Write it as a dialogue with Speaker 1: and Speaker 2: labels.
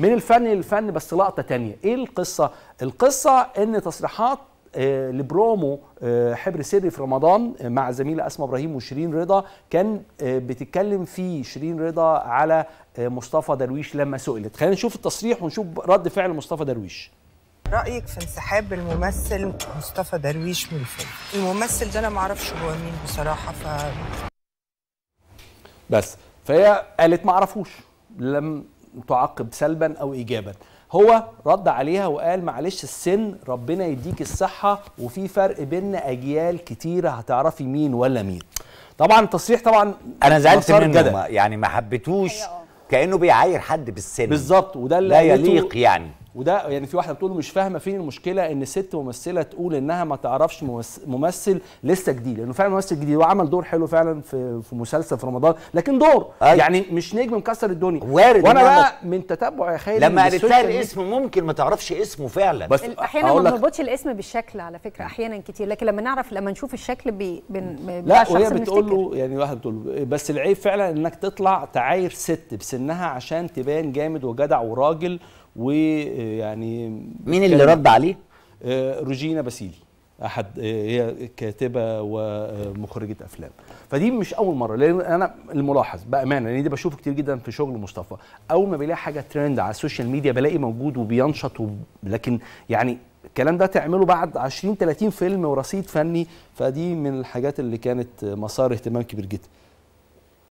Speaker 1: من الفن للفن بس لقطه تانية ايه القصه القصه ان تصريحات آه، لبرومو آه، حبر سري في رمضان آه، مع زميلة أسماء إبراهيم وشيرين رضا كان بتتكلم فيه شيرين رضا على مصطفى درويش لما سئلت خلينا نشوف التصريح ونشوف رد فعل مصطفى درويش رأيك في انسحاب الممثل مصطفى درويش من الفيلم الممثل ده أنا معرفش هو مين بصراحة ف بس فهي قالت معرفوش لم تعاقب سلبا او ايجابا هو رد عليها وقال معلش السن ربنا يديك الصحه وفي فرق بين اجيال كتيره هتعرفي مين ولا مين طبعا التصريح طبعا انا زعلت منه جدل. يعني ما حبيتوش أيوة. كانه بيعاير حد بالسن بالظبط وده اللي لا يليق يعني وده يعني في واحده بتقول مش فاهمه فين المشكله ان ست ممثله تقول انها ما تعرفش ممثل لسه جديد لانه فعلا ممثل جديد وعمل دور حلو فعلا في في مسلسل في رمضان لكن دور أي. أيوه. يعني مش نجم مكسر الدنيا وارد وانا بقى من تتبع يا خالد لما قالت لها الاسم ممكن ما تعرفش اسمه فعلا بس احيانا ما بنربطش الاسم بالشكل على فكره نعم. احيانا كتير لكن لما نعرف لما نشوف الشكل بي بن لا وهي بتقول له يعني واحده بتقول له بس العيب فعلا انك تطلع تعاير ست بسنها عشان تبان جامد وجدع وراجل ويعني مين اللي رد عليه؟ آه، روجينا باسيلي احد آه، هي كاتبه ومخرجه افلام فدي مش اول مره لان انا الملاحظ بامانه لان دي بشوفه كتير جدا في شغل مصطفى اول ما بلاقي حاجه ترند على السوشيال ميديا بلاقي موجود وبينشط وب... لكن يعني الكلام ده تعمله بعد 20 30 فيلم ورصيد فني فدي من الحاجات اللي كانت مسار اهتمام كبير جدا